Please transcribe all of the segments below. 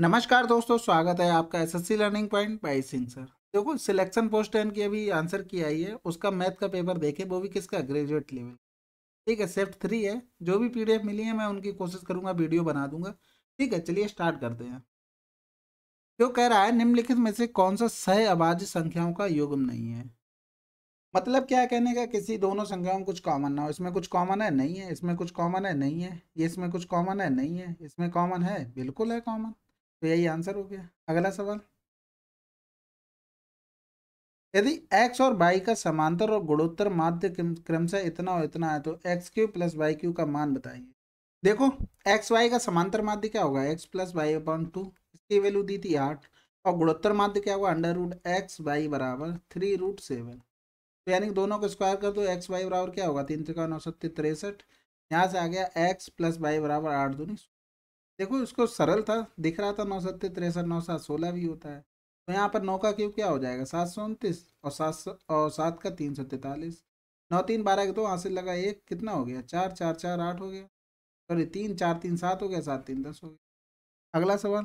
नमस्कार दोस्तों स्वागत है आपका SSC learning point by Singh sir देखो सिलेक्शन पोस्ट टेन की अभी आंसर की आई है उसका मैथ का पेपर देखें वो भी किसका ग्रेजुएट लेवल ठीक है सेफ्ट थ्री है जो भी पीडीएफ मिली है मैं उनकी कोशिश करूंगा वीडियो बना दूंगा ठीक है चलिए स्टार्ट करते हैं जो कह रहा है निम्नलिखित में से कौन सा सह आवाज संख्याओं का युगम नहीं है मतलब क्या कहने का किसी दोनों संख्याओं में कुछ कॉमन ना हो इसमें कुछ कॉमन है नहीं है इसमें कुछ कॉमन है नहीं है इसमें कुछ कॉमन है नहीं है इसमें कॉमन है बिल्कुल है कॉमन तो यही आंसर हो गया अगला सवाल यदि x और y का समांतर और गुणोत्तर माध्य क्रमशः इतना और इतना है तो x cube plus y cube का मान बताइए देखो एक्स वाई का समांतर माध्य क्या होगा x plus y upon two इसकी वैल्यू दी थी आठ और गुणोत्तर माध्य क्या होगा अंडर रूट एक्स वाई बराबर थ्री रूट सेवन तो यानी दोनों को स्क्वायर कर दो तो एक्स वाई बराबर क्या होगा तीन त्रिका नौ सत्य तिरसठ यहाँ से आ गया एक्स प्लस वाई बराबर आठ दूनी देखो इसको सरल था दिख रहा था नौ सत्तर तिरसठ नौ सात सोलह भी होता है तो यहाँ पर नौ का क्यों क्या हो जाएगा सात सौ उनतीस और सात और सात का तीन सौ तैंतालीस नौ तीन बारह के दो हासिल लगा एक कितना हो गया चार चार चार आठ हो गया सॉरी तीन चार तीन सात हो गया सात तीन दस हो गया अगला सवाल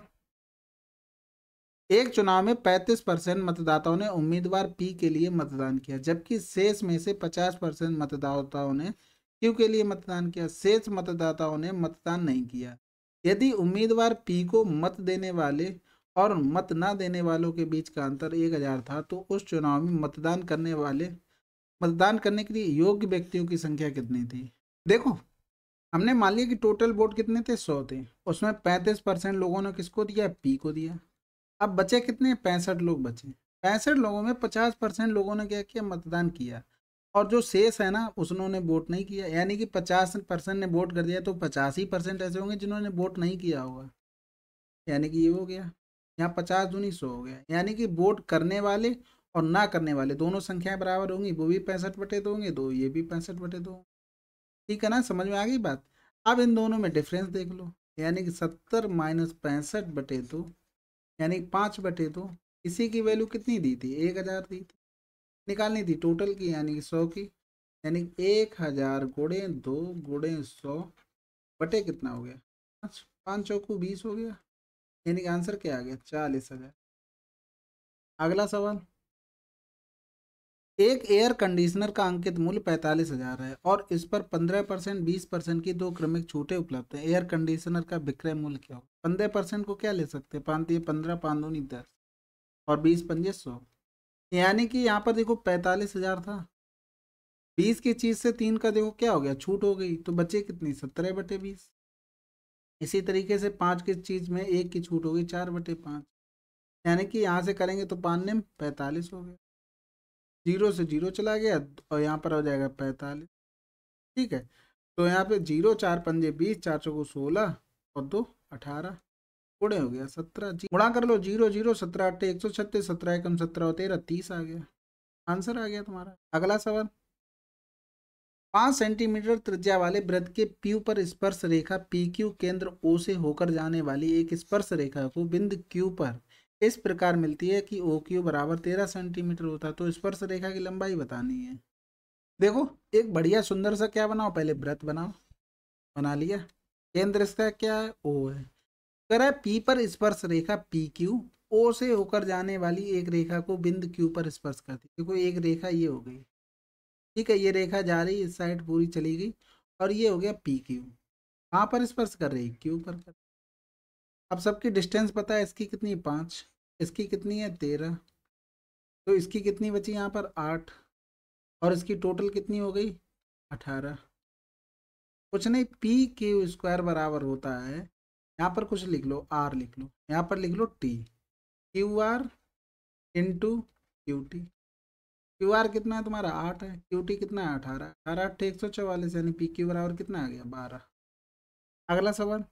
एक चुनाव में पैंतीस परसेंट मतदाताओं ने उम्मीदवार पी के लिए मतदान किया जबकि शेष में से पचास परसेंट मतदाताओं ने क्यू के लिए मतदान किया शेष मतदाताओं ने मतदान नहीं किया यदि उम्मीदवार पी को मत देने वाले और मत ना देने वालों के बीच का अंतर एक हजार था तो उस चुनाव में मतदान करने वाले मतदान करने के लिए योग्य व्यक्तियों की संख्या कितनी थी देखो हमने मान लिया कि टोटल वोट कितने थे सौ थे उसमें पैंतीस परसेंट लोगों ने किसको दिया पी को दिया अब बचे कितने पैंसठ लोग बचे पैंसठ लोगों में पचास परसेंट लोगों ने क्या किया मतदान किया और जो शेष है ना उसने वोट नहीं किया यानी कि पचास परसेंट ने वोट कर दिया तो पचास ही परसेंट ऐसे होंगे जिन्होंने वोट नहीं किया होगा यानी कि ये हो गया यहाँ पचास दूनी सौ हो गया यानी कि वोट करने वाले और ना करने वाले दोनों संख्याएं बराबर होंगी वो भी पैंसठ बटे दो होंगे दो ये भी पैंसठ बटे दो ठीक है ना समझ में आ गई बात अब इन दोनों में डिफरेंस देख लो यानी कि सत्तर माइनस पैंसठ बटे दो यानी पाँच बटे दो इसी की वैल्यू कितनी दी थी एक हज़ार दी थी निकालनी थी टोटल की यानी कि सौ की यानी एक हज़ार गुड़े दो गुड़े सौ बटे कितना हो गया पाँच पाँच चौकू बीस हो गया यानी कि आंसर क्या आ गया चालीस हज़ार अगला सवाल एक एयर कंडीशनर का अंकित मूल्य पैंतालीस हजार है और इस पर पंद्रह परसेंट बीस परसेंट की दो क्रमिक छूटे उपलब्ध है एयर कंडीशनर का विक्रय मूल्य क्या होगा पंद्रह परसेंट को क्या ले सकते हैं पाँच पंद्रह पाँच दो दस और बीस पंजे सौ यानी कि यहाँ पर देखो पैंतालीस हजार था बीस की चीज से तीन का देखो क्या हो गया छूट हो गई तो बचे कितनी सत्रह बटे बीस इसी तरीके से पाँच की चीज में एक की छूट हो गई चार बटे पाँच यानी कि यहाँ से करेंगे तो पान ने पैंतालीस हो गया जीरो से जीरो चला गया और यहाँ पर हो जाएगा पैंतालीस ठीक है तो यहाँ पे जीरो चार पंजे बीस चार चौको सोलह और दो अठारह गुणे हो गया सत्रह जी गुणा कर लो जीरो जीरो सत्रह अट्ठे एक सौ छत्तीस सत्रह एकम सत्रह तेरह तीस आ गया आंसर आ गया तुम्हारा अगला सवाल पाँच सेंटीमीटर त्रिज्या वाले वृत्त के पी पर स्पर्श रेखा पी क्यू केंद्र ओ से होकर जाने वाली एक स्पर्श रेखा को बिंदु क्यू पर इस प्रकार मिलती है कि ओ क्यू बराबर तेरह सेंटीमीटर होता है तो स्पर्श रेखा की लंबाई बतानी है देखो एक बढ़िया सुंदर सा क्या बनाओ पहले व्रत बनाओ बना लिया केंद्र इसका क्या है ओ है कह रहा है पी पर स्पर्श रेखा पी क्यू ओ से होकर जाने वाली एक रेखा को बिंद क्यू पर स्पर्श करती देखो एक रेखा ये हो गई ठीक है ये रेखा जा रही इस साइड पूरी चली गई और ये हो गया पी क्यू कहाँ पर स्पर्श कर रही क्यू पर कर अब सबकी डिस्टेंस पता है इसकी कितनी पाँच इसकी कितनी है तेरह तो इसकी कितनी बची यहाँ पर आठ और इसकी टोटल कितनी हो गई अठारह कुछ नहीं पी क्यू स्क्वायर बराबर होता है यहाँ पर कुछ लिख लो आर लिख लो यहाँ पर लिख लो T Q R into Q T Q R कितना है तुम्हारा आठ है क्यू टी कितना है अठारह अठारह अठे एक सौ चौवालीस यानी पी क्यू बराबर कितना आ गया बारह अगला सवाल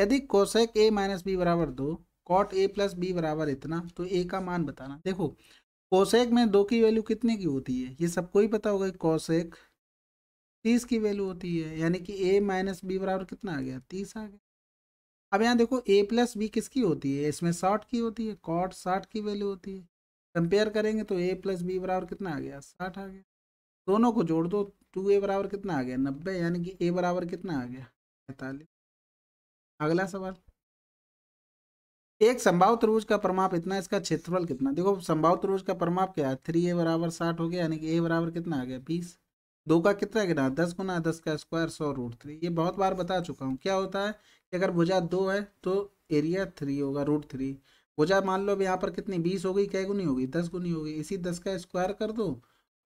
यदि कोशेक ए माइनस बी बराबर दो कॉट ए प्लस बी बराबर इतना तो ए का मान बताना देखो कोशेक में दो की वैल्यू कितने की होती है ये सबको ही पता होगा कोशेक तीस की वैल्यू होती है यानी कि ए माइनस बी बराबर कितना आ गया तीस आ गया अब यहाँ देखो ए प्लस बी किसकी होती है इसमें साठ की होती है कॉट साठ की वैल्यू होती है कंपेयर करेंगे तो ए प्लस बी बराबर कितना आ गया साठ आ गया दोनों को जोड़ दो टू ए बराबर कितना आ गया नब्बे यानी कि ए बराबर कितना आ गया पैंतालीस अगला सवाल एक संभाव त्रिभुज का परमाप इतना इसका क्षेत्रफल कितना देखो संभाव त्रिभुज का परमाप क्या है थ्री ए बराबर साठ हो गया यानी कि ए बराबर कितना आ गया बीस दो का कितना गिना दस गुना दस का स्क्वायर सौ रूट थ्री ये बहुत बार बता चुका हूँ क्या होता है कि अगर भुजा दो है तो एरिया थ्री होगा रूट थ्री भुजा मान लो अब यहाँ पर कितनी बीस हो गई कै गुनी होगी दस गुनी होगी इसी दस का स्क्वायर कर दो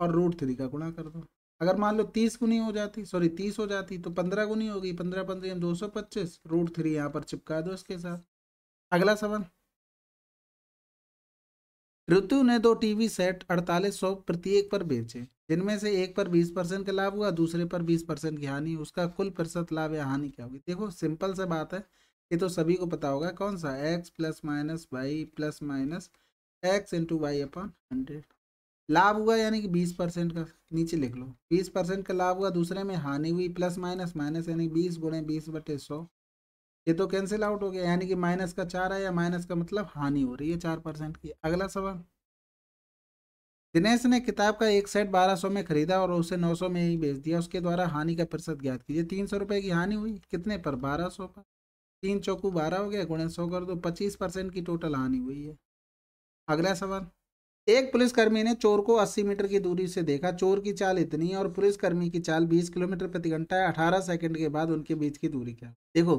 और रूट थ्री का गुणा कर दो अगर मान लो तीस गुनी हो जाती सॉरी तीस हो जाती तो पंद्रह गुनी होगी पंद्रह पंद्रह दो सौ पच्चीस रूट थ्री यहाँ पर चिपका दो इसके साथ अगला सवाल ऋतु ने दो टीवी सेट अड़तालीस सौ प्रत्येक पर बेचे जिनमें से एक पर बीस परसेंट का लाभ हुआ दूसरे पर बीस परसेंट की हानि उसका कुल प्रतिशत लाभ या हानि क्या होगी देखो सिंपल सा बात है ये तो सभी को पता होगा कौन सा x plus minus y plus minus x into y upon hundred लाभ हुआ यानी कि बीस परसेंट का नीचे लिख लो बीस परसेंट का लाभ हुआ दूसरे में हानि हुई प्लस माइनस माइनस यानी बीस गुणे बीस बटे सौ ये तो कैंसिल आउट हो गया यानी कि माइनस का चार आया माइनस का मतलब हानि हो रही है चार परसेंट की अगला सवाल दिनेश ने किताब का एक सेट 1200 में खरीदा और उसे 900 में ही बेच दिया उसके द्वारा हानि का प्रतिशत ज्ञात कीजिए तीन सौ रुपये की हानि हुई कितने पर 1200 पर तीन चौकू बारह हो गया गुणे सौ कर दो पच्चीस परसेंट की टोटल हानि हुई है अगला सवाल एक पुलिसकर्मी ने चोर को 80 मीटर की दूरी से देखा चोर की चाल इतनी और पुलिसकर्मी की चाल बीस किलोमीटर प्रति घंटा है अठारह सेकेंड के बाद उनके बीच की दूरी क्या देखो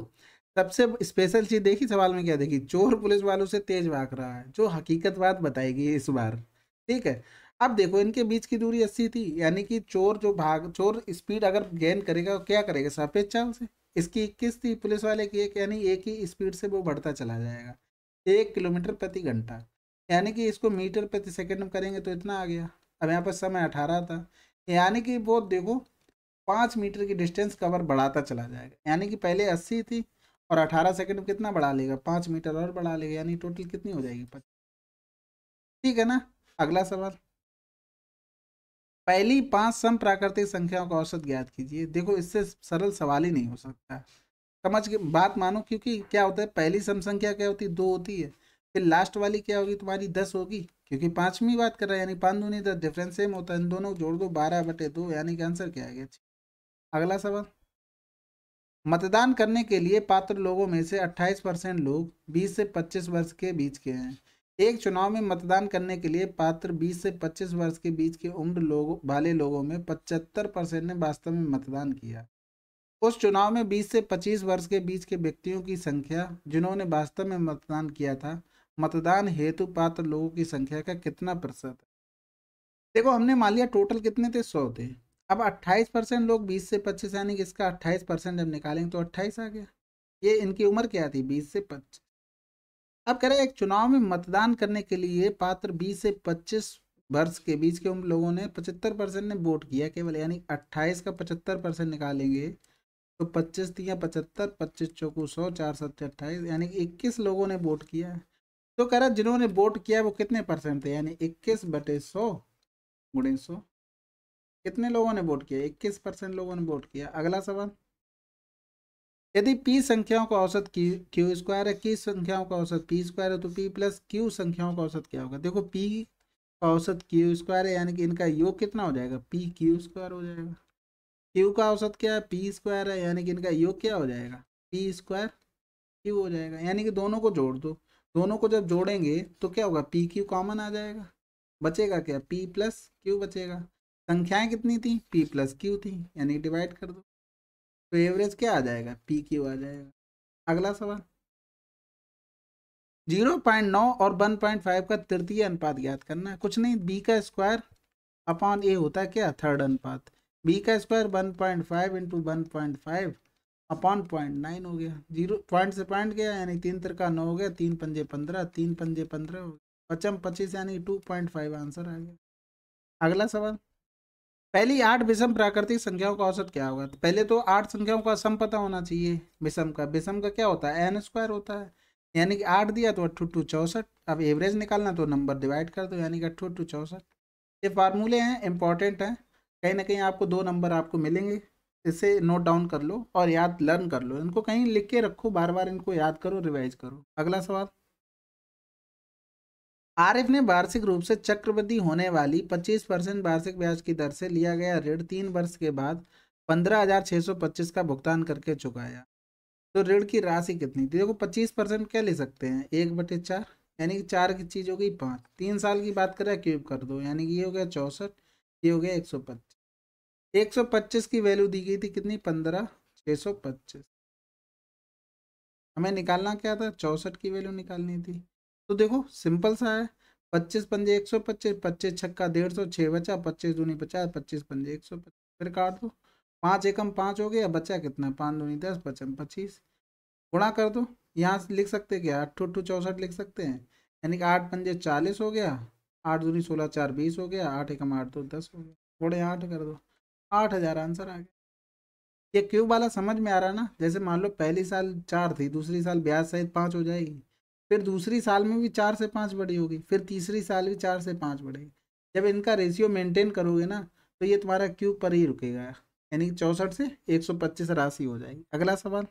सबसे स्पेशल चीज देखी सवाल में क्या देखी चोर पुलिस वालों से तेज भाग रहा है जो हकीकत बात बताएगी इस बार ठीक है अब देखो इनके बीच की दूरी अस्सी थी यानी कि चोर जो भाग चोर स्पीड अगर गेन करेगा तो क्या करेगा सफेद चाल से इसकी इक्कीस थी पुलिस वाले की एक यानी एक ही स्पीड से वो बढ़ता चला जाएगा एक किलोमीटर प्रति घंटा यानी कि इसको मीटर प्रति सेकेंड में करेंगे तो इतना आ गया अब यहाँ पर समय अठारह था यानी कि वो देखो पाँच मीटर की डिस्टेंस कवर बढ़ाता चला जाएगा यानी कि पहले अस्सी थी और अठारह सेकेंड में कितना बढ़ा लेगा पाँच मीटर और बढ़ा लेगा यानी टोटल कितनी हो जाएगी ठीक है ना अगला सवाल पहली पांच सम प्राकृतिक संख्याओं का औसत ज्ञात कीजिए देखो इससे सरल सवाल ही नहीं हो सकता समझ के बात मानो क्योंकि क्या होता है पहली सम संख्या क्या होती है दो होती है फिर लास्ट वाली क्या होगी तुम्हारी दस होगी क्योंकि पांचवी बात कर रहा है यानी पाँच दूनी दस डिफरेंस सेम होता है इन दोनों जोड़ दो बारह बटे दो यानी कि आंसर क्या आ गया अगला सवाल मतदान करने के लिए पात्र लोगों में से 28 परसेंट लोग 20 से 25 वर्ष के बीच के हैं एक चुनाव में मतदान करने के लिए पात्र 20 से 25 वर्ष के बीच के उम्र लोगों वाले लोगों में 75 परसेंट ने वास्तव में मतदान किया उस चुनाव में 20 से 25 वर्ष के बीच के व्यक्तियों की संख्या जिन्होंने वास्तव में मतदान किया था मतदान हेतु पात्र लोगों की संख्या का कितना प्रतिशत देखो हमने मान लिया टोटल कितने थे सौ थे अब 28 परसेंट लोग 20 से 25 यानी कि इसका 28 परसेंट जब निकालेंगे तो 28 आ गया ये इनकी उम्र क्या थी 20 से 25 अब कह रहे हैं चुनाव में मतदान करने के लिए पात्र 20 से 25 वर्ष के बीच के उन लोगों ने 75 परसेंट ने वोट किया केवल यानी 28 का 75 परसेंट निकालेंगे तो 25 तीन पचहत्तर पच्चीस चौकू सौ चार सत्तर अट्ठाईस यानी इक्कीस लोगों ने वोट किया तो कह रहा जिन्होंने वोट किया वो कितने परसेंट थे यानी इक्कीस बटे सौ गुणे सौ कितने लोगों ने वोट किया इक्कीस परसेंट लोगों ने वोट किया अगला सवाल यदि पी संख्याओं का औसत क्यू क्यू स्क्वायर है की संख्याओं का औसत पी स्क्वायर है तो पी प्लस क्यू संख्याओं का औसत क्या होगा देखो पी का औसत क्यू स्क्वायर है यानी कि इनका योग कितना हो जाएगा पी क्यू स्क्वायर हो जाएगा क्यू का औसत क्या है पी स्क्वायर है यानी कि इनका योग क्या हो जाएगा पी स्क्वायर क्यू हो जाएगा यानी कि दोनों को जोड़ दो दोनों को जब जोड़ेंगे तो क्या होगा पी क्यू कॉमन आ जाएगा बचेगा क्या पी प्लस क्यू बचेगा संख्याएं कितनी थी p प्लस क्यू थी यानी डिवाइड कर दो तो एवरेज क्या आ जाएगा पी क्यू आ जाएगा अगला सवाल जीरो पॉइंट नौ और वन पॉइंट फाइव का तृतीय अनुपात ज्ञात करना है कुछ नहीं बी का स्क्वायर अपॉन ए होता है क्या थर्ड अनुपात बी का square one point five into one point five upon point nine हो गया जीरो पॉइंट से पॉइंट गया यानी तीन तिरका नौ हो गया तीन पंजे पंद्रह तीन पंजे पंद्रह हो गया पचम पच्चीस यानी टू पॉइंट फाइव आंसर आ गया अगला सवाल पहली आठ विषम प्राकृतिक संख्याओं का औसत क्या होगा तो पहले तो आठ संख्याओं का सम पता होना चाहिए विषम का विषम का क्या होता है एन स्क्वायर होता है यानी कि आठ दिया तो अट्ठू टू चौंसठ अब एवरेज निकालना तो नंबर डिवाइड कर दो यानी कि अट्ठू टू चौंसठ ये फार्मूले हैं इंपॉर्टेंट हैं कहीं ना कहीं आपको दो नंबर आपको मिलेंगे इसे नोट डाउन कर लो और याद लर्न कर लो इनको कहीं लिख के रखो बार बार इनको याद करो रिवाइज करो अगला सवाल आरिफ ने वार्षिक रूप से चक्रवृद्धि होने वाली 25 परसेंट वार्षिक ब्याज की दर से लिया गया ऋण तीन वर्ष के बाद 15,625 का भुगतान करके चुकाया तो ऋण की राशि कितनी थी देखो 25 परसेंट क्या ले सकते हैं एक बटे चार यानी कि चार की चीज़ हो गई पाँच तीन साल की बात करें क्यूब कर दो यानी कि ये हो गया चौंसठ ये हो गया एक सौ पच्चीस एक सौ पच्चीस की वैल्यू दी गई थी कितनी पंद्रह छः सौ पच्चीस हमें निकालना क्या था चौंसठ की वैल्यू निकालनी थी तो देखो सिंपल सा है पच्चीस पंजे एक सौ पच्चीस पच्चीस छक्का डेढ़ सौ छः बचा पच्चीस दूनी पचास पच्चीस पंजे एक सौ पच्चीस फिर काट दो पाँच एकम पाँच हो गया बचा कितना पाँच दूनी दस पचम पच्चीस गुणा कर दो यहाँ लिख सकते क्या आठ टू चौंसठ लिख सकते हैं यानी कि आठ पंजे चालीस हो गया आठ दूनी सोलह चार बीस हो गया आठ एकम आठ दो दस हो गया थोड़े आठ कर दो आठ हज़ार आंसर आ गया ये क्यूब वाला समझ में आ रहा है ना जैसे मान लो पहली साल चार थी दूसरी साल ब्याज सहित पाँच हो जाएगी फिर दूसरी साल में भी चार से पाँच बड़ी होगी फिर तीसरी साल भी चार से पाँच बढ़ेगी जब इनका रेशियो मेंटेन करोगे ना तो ये तुम्हारा क्यूब पर ही रुकेगा यानी कि चौंसठ से एक सौ पच्चीस राशि हो जाएगी अगला सवाल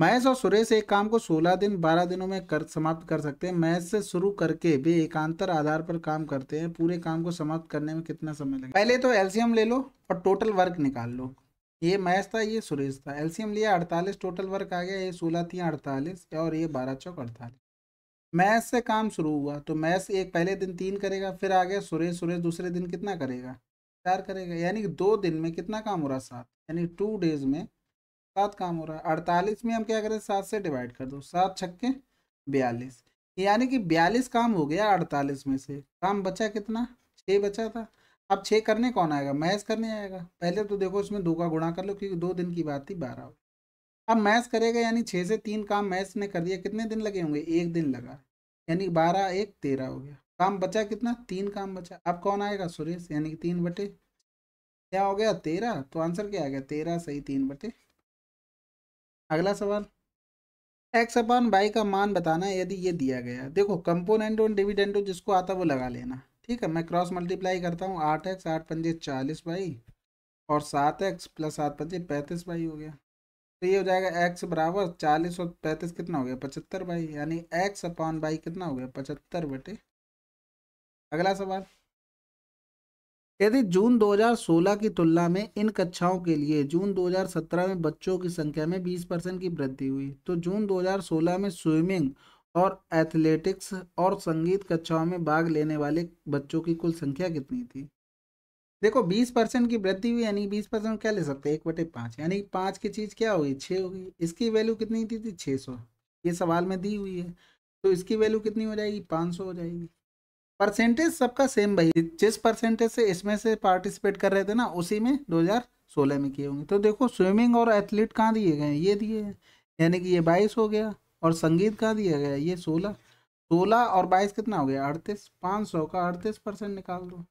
महेश और सुरेश एक काम को सोलह दिन बारह दिनों में कर समाप्त कर सकते हैं महेश से शुरू करके वे एकांतर आधार पर काम करते हैं पूरे काम को समाप्त करने में कितना समय लगेगा पहले तो एल्सियम ले लो और टोटल वर्क निकाल लो ये मैथ था ये सुरेश था एलसीएम लिया अड़तालीस टोटल वर्क आ गया ये सोलह थी अड़तालीस और ये बारह चौक अड़तालीस मैच से काम शुरू हुआ तो मैथ एक पहले दिन तीन करेगा फिर आ गया सुरेश सुरेश दूसरे दिन कितना करेगा चार करेगा यानी कि दो दिन में कितना काम हो रहा सात यानी टू डेज में सात काम हो रहा है अड़तालीस में हम क्या करें सात से डिवाइड कर दो सात छक्के बयालीस यानी कि बयालीस काम हो गया अड़तालीस में से काम बचा कितना छः बचा था अब छः करने कौन आएगा मैथ करने आएगा पहले तो देखो इसमें दो का गुणा कर लो क्योंकि दो दिन की बात थी बारह अब मैथ्स करेगा यानी छः से तीन काम मैथ्स ने कर दिया कितने दिन लगे होंगे एक दिन लगा यानी बारह एक तेरह हो गया काम बचा कितना तीन काम बचा अब कौन आएगा सुरेश यानी कि तीन बटे क्या हो गया तेरह तो आंसर क्या आ गया तेरह सही तीन बटे अगला सवाल एक्स अपॉन वाई का मान बताना यदि ये दिया गया देखो कंपोनेंटो डिविडेंटो जिसको आता वो लगा लेना ठीक है मैं क्रॉस मल्टीप्लाई करता हूँ आठ एक्स आठ पंजे चालीस बाई और सात एक्स प्लस सात पंजे पैंतीस बाई हो गया तो ये हो जाएगा एक्स बराबर चालीस और पैंतीस कितना हो गया पचहत्तर बाई यानी एक्स अपॉन बाई कितना हो गया पचहत्तर बटे अगला सवाल यदि जून 2016 की तुलना में इन कक्षाओं के लिए जून 2017 में बच्चों की संख्या में 20 परसेंट की वृद्धि हुई तो जून 2016 में स्विमिंग और एथलेटिक्स और संगीत कक्षाओं में भाग लेने वाले बच्चों की कुल संख्या कितनी थी देखो बीस परसेंट की वृद्धि हुई यानी बीस परसेंट क्या ले सकते हैं एक बटे पाँच यानी पाँच की चीज़ क्या होगी छः होगी इसकी वैल्यू कितनी दी थी छः सौ ये सवाल में दी हुई है तो इसकी वैल्यू कितनी हो जाएगी पाँच सौ हो जाएगी परसेंटेज सबका सेम भाई जिस परसेंटेज से इसमें से पार्टिसिपेट कर रहे थे ना उसी में सोलह में किए होंगे तो देखो स्विमिंग और एथलीट कहाँ दिए गए ये दिए हैं यानी कि ये बाईस हो गया और संगीत का दिया गया ये सोलह सोलह और बाईस कितना हो गया अड़तीस पाँच सौ का अड़तीस परसेंट निकाल दो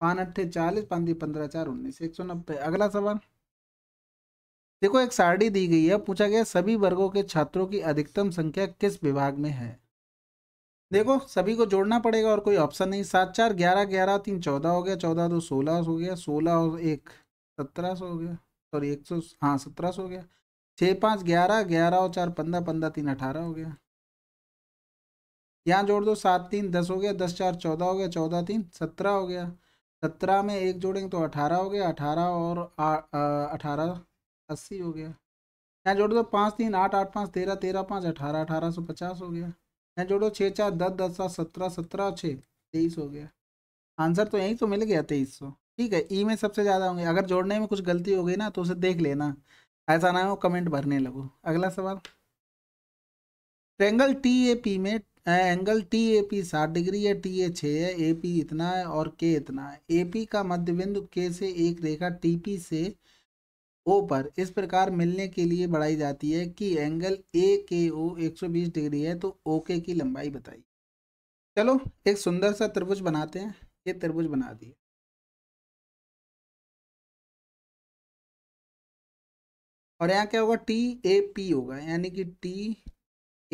पाँच अट्ठे चालीस पाँच पंद्रह चार उन्नीस एक सौ नब्बे अगला सवाल देखो एक सारणी दी गई है पूछा गया सभी वर्गों के छात्रों की अधिकतम संख्या किस विभाग में है देखो सभी को जोड़ना पड़ेगा और कोई ऑप्शन नहीं सात चार ग्यारह ग्यारह तीन चौदह हो गया चौदह दो सोलह हो गया सोलह और एक सत्रह सौ हो गया सॉरी एक सौ हाँ सत्रह सौ हो गया छः पाँच ग्यारह ग्यारह और चार पंद्रह पंद्रह तीन अठारह हो गया यहाँ जोड़ दो सात तीन दस हो गया दस चार चौदह हो गया चौदह तीन सत्रह हो गया सत्रह में एक जोड़ेंगे तो अठारह हो गया अठारह और अठारह अस्सी हो गया यहाँ जोड़ दो पाँच तीन आठ आठ पाँच तेरह तेरह पाँच अठारह अठारह सौ पचास हो गया यहाँ जोड़ो छः चार दस दस सात सत्रह सत्रह और छः तेईस हो गया आंसर तो यहीं तो मिल गया तेईस सौ ठीक है ई में सबसे ज़्यादा होंगे अगर जोड़ने में कुछ गलती हो गई ना तो उसे देख लेना ऐसा ना हो कमेंट भरने लगो अगला सवाल ट्रेंगल टी ए पी में एंगल टी ए पी साठ डिग्री है टी ए छः है ए पी इतना है और के इतना है ए पी का मध्य बिंदु के से एक रेखा टी पी से ओ पर इस प्रकार मिलने के लिए बढ़ाई जाती है कि एंगल ए के ओ एक सौ बीस डिग्री है तो ओ के की लंबाई बताइए चलो एक सुंदर सा त्रिभुज बनाते हैं ये त्रिभुज बना दिए और यहाँ क्या होगा टी ए पी होगा यानी कि टी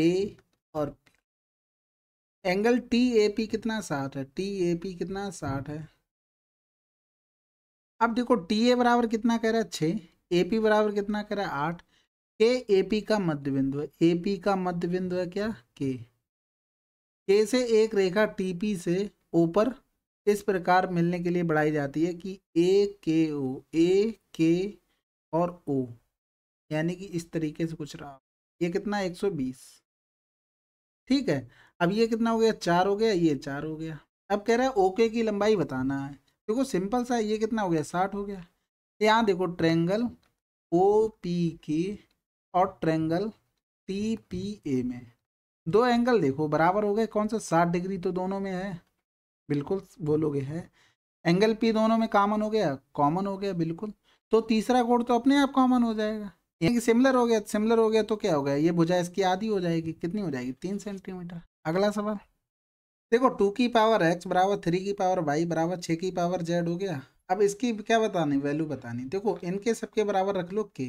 ए और P angle T A P कितना साठ है टी ए पी कितना साठ है अब देखो टी ए बराबर कितना कह रहा है छः ए पी बराबर कितना कह रहा है आठ के ए पी का मध्य बिंदु है ए पी का मध्य बिंदु है क्या के के से एक रेखा टी पी से ऊपर इस प्रकार मिलने के लिए बढ़ाई जाती है कि ए के ओ ए के और ओ यानी कि इस तरीके से कुछ रहा ये कितना एक सौ बीस ठीक है अब ये कितना हो गया चार हो गया ये चार हो गया अब कह रहा है ओके की लंबाई बताना है देखो सिंपल सा ये कितना हो गया साठ हो गया यहाँ देखो ट्रेंगल ओ पी की और ट्रेंगल टी पी ए में दो एंगल देखो बराबर हो गए कौन सा साठ डिग्री तो दोनों में है बिल्कुल बोलोगे है एंगल पी दोनों में कॉमन हो गया कॉमन हो गया बिल्कुल तो तीसरा कोण तो अपने आप कॉमन हो जाएगा यानी कि सिमिलर हो गया सिमिलर हो गया तो क्या हो गया ये भुजा इसकी आधी हो जाएगी कितनी हो जाएगी तीन सेंटीमीटर अगला सवाल देखो टू की पावर एक्स बराबर थ्री की पावर वाई बराबर छः की पावर जेड हो गया अब इसकी क्या बतानी वैल्यू बतानी देखो इनके सबके बराबर रख लो के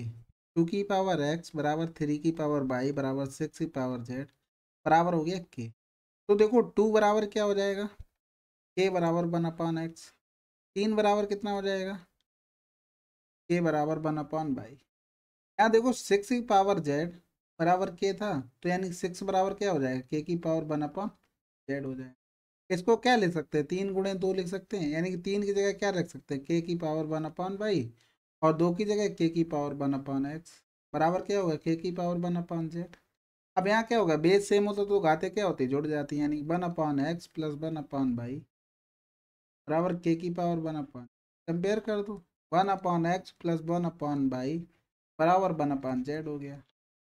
टू की पावर एक्स बराबर थ्री की पावर वाई बराबर सिक्स की पावर जेड बराबर हो गया के तो देखो टू बराबर क्या हो जाएगा के बराबर वन अपॉन एक्स तीन बराबर कितना हो जाएगा के बराबर वन अपॉन वाई यहाँ देखो सिक्स की पावर जेड बराबर के था तो यानी सिक्स बराबर क्या हो जाएगा के की पावर वन अपॉन जेड हो जाएगा इसको क्या लिख सकते हैं तीन गुणे दो लिख सकते हैं यानी कि तीन की जगह क्या रख सकते हैं के की पावर वन अपॉन वाई और दो की जगह के की पावर वन अपॉन एक्स बराबर क्या होगा के की पावर वन अपॉन जेड अब यहाँ क्या होगा बेस सेम होता तो घाते क्या होती जुड़ जाती है यानी one upon x plus one upon y बराबर के की पावर वन अपॉन कंपेयर कर दो one upon x plus one upon y बराबर वन अपान जेड हो गया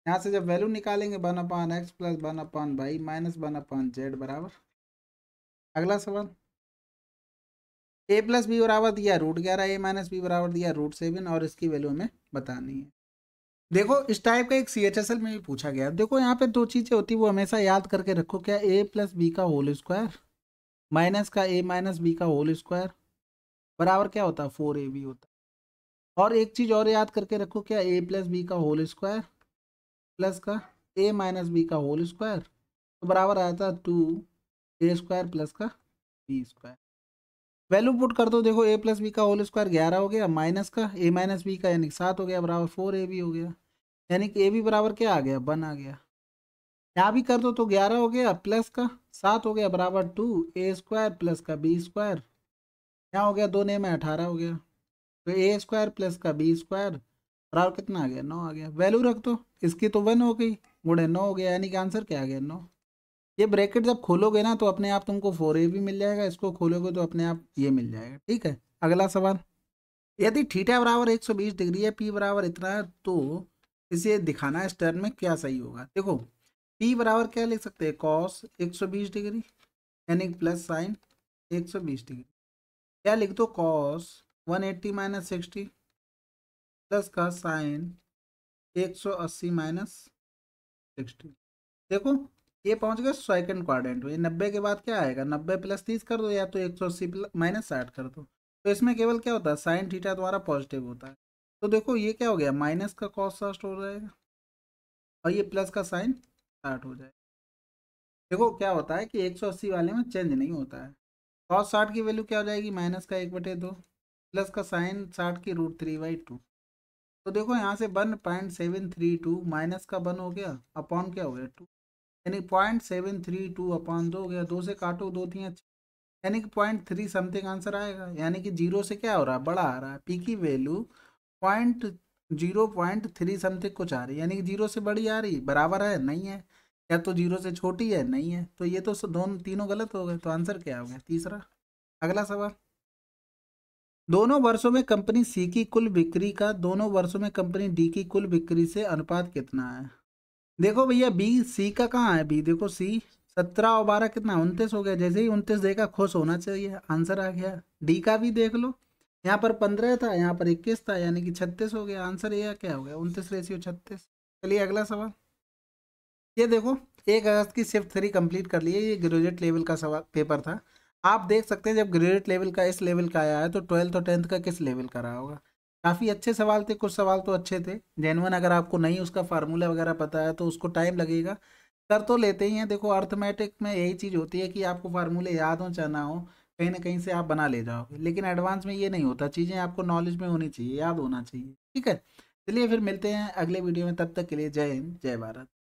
यहाँ से जब वैल्यू निकालेंगे one upon x plus one upon y minus one upon z बराबर अगला सवाल ए प्लस बी बराबर दिया रूट ग्यारह ए माइनस बी बराबर दिया रूट सेवन और इसकी वैल्यू हमें बतानी है देखो इस टाइप का एक सी एच एस एल में भी पूछा गया देखो यहाँ पे दो चीज़ें होती है वो हमेशा याद करके रखो क्या ए प्लस बी का होल स्क्वायर माइनस का ए माइनस बी का होल स्क्वायर बराबर क्या होता है फोर ए बी होता और एक चीज़ और याद करके रखो क्या ए प्लस बी का होल स्क्वायर प्लस का ए माइनस बी का होल स्क्वायर तो बराबर आया था टू ए स्क्वायर प्लस का बी स्क्वायर वैल्यू पुट कर दो देखो ए प्लस बी का होल स्क्वायर ग्यारह हो गया माइनस का ए माइनस बी का यानी सात हो गया बराबर फोर ए बी हो गया यानी कि ए बी बराबर क्या आ गया वन आ गया यहाँ भी कर दो तो ग्यारह हो गया प्लस का सात हो गया बराबर टू ए स्क्वायर प्लस का बी स्क्वायर यहाँ हो गया दो ने में अठारह हो गया तो ए स्क्वायर प्लस का बी स्क्वायर बराबर कितना आ गया नौ आ गया वैल्यू रख दो इसकी तो वन हो गई गुड़े नौ हो गया यानी कि आंसर क्या आ गया नौ ये ब्रैकेट जब खोलोगे ना तो अपने आप तुमको फोर ए भी मिल जाएगा इसको खोलोगे तो अपने आप ये मिल जाएगा ठीक है अगला सवाल यदि ठीठा बराबर एक सौ बीस डिग्री है पी बराबर इतना है तो इसे दिखाना है टर्न में क्या सही होगा देखो पी बराबर क्या लिख सकते हैं कॉस बीस डिग्री यानी प्लस साइन बीस डिग्री क्या लिख दो cos one eighty minus sixty plus का साइन एक सौ अस्सी माइनस सिक्सटी देखो ये पहुंच गया सेकंड क्वाड्रेंट में नब्बे के बाद क्या आएगा नब्बे प्लस तीस कर दो या तो एक सौ अस्सी माइनस साठ कर दो तो इसमें केवल क्या होता है साइन थीटा द्वारा पॉजिटिव होता है तो देखो ये क्या हो गया माइनस का कॉस साठ हो जाएगा और ये प्लस का साइन साठ हो जाएगा देखो क्या होता है कि एक सौ अस्सी वाले में चेंज नहीं होता है कॉस साठ की वैल्यू क्या हो जाएगी माइनस का एक बटे दो प्लस का साइन साठ की रूट थ्री बाई टू तो देखो यहाँ से one point seven three two minus का वन हो गया अपॉन क्या हो गया टू यानी point seven three two upon दो हो गया दो से काटो दो थी अच्छी यानी कि पॉइंट थ्री समथिंग आंसर आएगा यानी कि जीरो से क्या हो रहा है बड़ा आ रहा है पी की value point zero point three something कुछ आ रही है यानी कि जीरो से बड़ी आ रही बराबर है नहीं है या तो जीरो से छोटी है नहीं है तो ये तो दोनों तीनों गलत हो गए तो आंसर क्या हो गया तीसरा अगला सवाल दोनों वर्षों में कंपनी सी की कुल बिक्री का दोनों वर्षों में कंपनी डी की कुल बिक्री से अनुपात कितना है देखो भैया बी सी का कहाँ है बी देखो सी सत्रह और बारह कितना उनतीस हो गया जैसे ही उनतीस देखा खुश होना चाहिए आंसर आ गया डी का भी देख लो यहाँ पर पंद्रह था यहाँ पर इक्कीस था यानी कि छत्तीस हो गया आंसर यह क्या हो गया उनतीस रेसियो छत्तीस चलिए अगला सवाल ये देखो एक अगस्त की सिर्फ थ्री कंप्लीट कर लिए ये ग्रेजुएट लेवल का सवाल पेपर था आप देख सकते हैं जब ग्रेड लेवल का इस लेवल का आया है तो ट्वेल्थ और टेंथ का किस लेवल का रहा होगा काफ़ी अच्छे सवाल थे कुछ सवाल तो अच्छे थे जेनवन अगर आपको नहीं उसका फार्मूला वगैरह पता है तो उसको टाइम लगेगा कर तो लेते ही हैं देखो अर्थमेटिक में यही चीज़ होती है कि आपको फार्मूले याद हों चाहे ना हो कहीं ना कहीं से आप बना ले जाओगे लेकिन एडवांस में ये नहीं होता चीज़ें आपको नॉलेज में होनी चाहिए याद होना चाहिए ठीक है चलिए फिर मिलते हैं अगले वीडियो में तब तक के लिए जय हिंद जय भारत